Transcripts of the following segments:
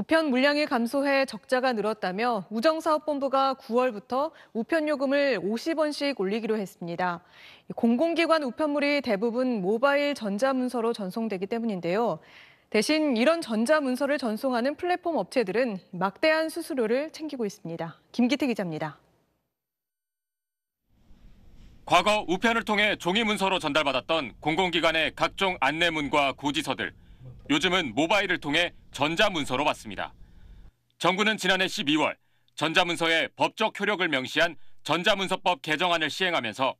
우편 물량이 감소해 적자가 늘었다며 우정사업본부가 9월부터 우편 요금을 50원씩 올리기로 했습니다. 공공기관 우편물이 대부분 모바일 전자문서로 전송되기 때문인데요. 대신 이런 전자문서를 전송하는 플랫폼 업체들은 막대한 수수료를 챙기고 있습니다. 김기태 기자입니다. 과거 우편을 통해 종이 문서로 전달받았던 공공기관의 각종 안내문과 고지서들. 요즘은 모바일을 통해 전자문서로 받습니다. 정부는 지난해 12월 전자문서에 법적 효력을 명시한 전자문서법 개정안을 시행하면서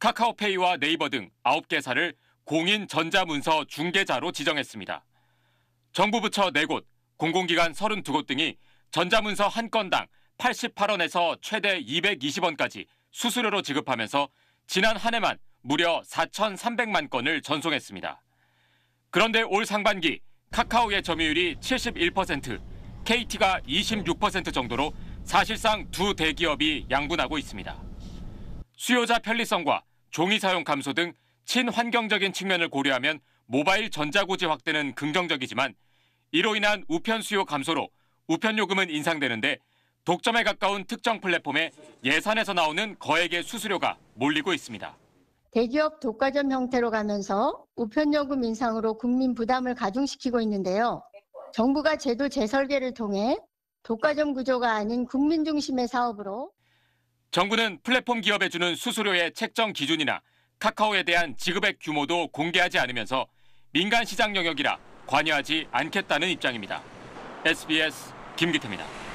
카카오페이와 네이버 등 9개사를 공인 전자문서 중개자로 지정했습니다. 정부 부처 4곳, 공공기관 32곳 등이 전자문서 한 건당 88원에서 최대 220원까지 수수료로 지급하면서 지난 한 해만 무려 4,300만 건을 전송했습니다. 그런데 올 상반기 카카오의 점유율이 71%, KT가 26% 정도로 사실상 두 대기업이 양분하고 있습니다. 수요자 편리성과 종이 사용 감소 등 친환경적인 측면을 고려하면 모바일 전자고지 확대는 긍정적이지만 이로 인한 우편 수요 감소로 우편 요금은 인상되는데 독점에 가까운 특정 플랫폼에 예산에서 나오는 거액의 수수료가 몰리고 있습니다. 대기업 독과점 형태로 가면서 우편요금 인상으로 국민 부담을 가중시키고 있는데요. 정부가 제도 재설계를 통해 독과점 구조가 아닌 국민 중심의 사업으로 정부는 플랫폼 기업에 주는 수수료의 책정 기준이나 카카오에 대한 지급액 규모도 공개하지 않으면서 민간 시장 영역이라 관여하지 않겠다는 입장입니다. SBS 김기태입니다.